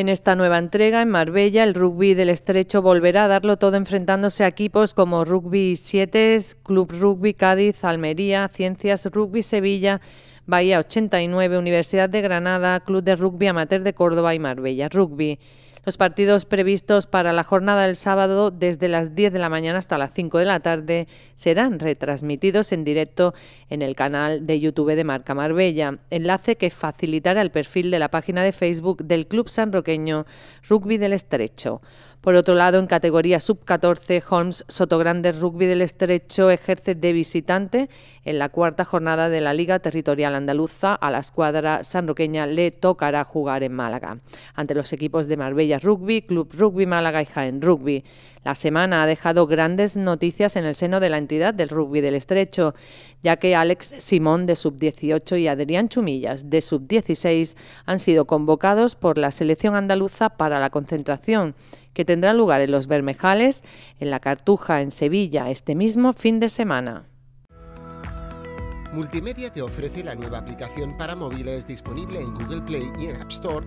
En esta nueva entrega, en Marbella, el rugby del Estrecho volverá a darlo todo enfrentándose a equipos como Rugby 7, Club Rugby Cádiz, Almería, Ciencias Rugby Sevilla, Bahía 89, Universidad de Granada, Club de Rugby Amateur de Córdoba y Marbella Rugby. Los partidos previstos para la jornada del sábado desde las 10 de la mañana hasta las 5 de la tarde serán retransmitidos en directo en el canal de YouTube de Marca Marbella, enlace que facilitará el perfil de la página de Facebook del Club Sanroqueño Rugby del Estrecho. Por otro lado, en categoría sub-14, Holmes Sotogrande Rugby del Estrecho ejerce de visitante en la cuarta jornada de la Liga Territorial Andaluza. A la escuadra sanroqueña le tocará jugar en Málaga. Ante los equipos de Marbella Rugby, Club Rugby Málaga y Jaén Rugby. La semana ha dejado grandes noticias en el seno de la entidad del rugby del estrecho, ya que Alex Simón de sub-18 y Adrián Chumillas de sub-16 han sido convocados por la selección andaluza para la concentración que tendrá lugar en Los Bermejales, en la Cartuja, en Sevilla, este mismo fin de semana. Multimedia te ofrece la nueva aplicación para móviles disponible en Google Play y en App Store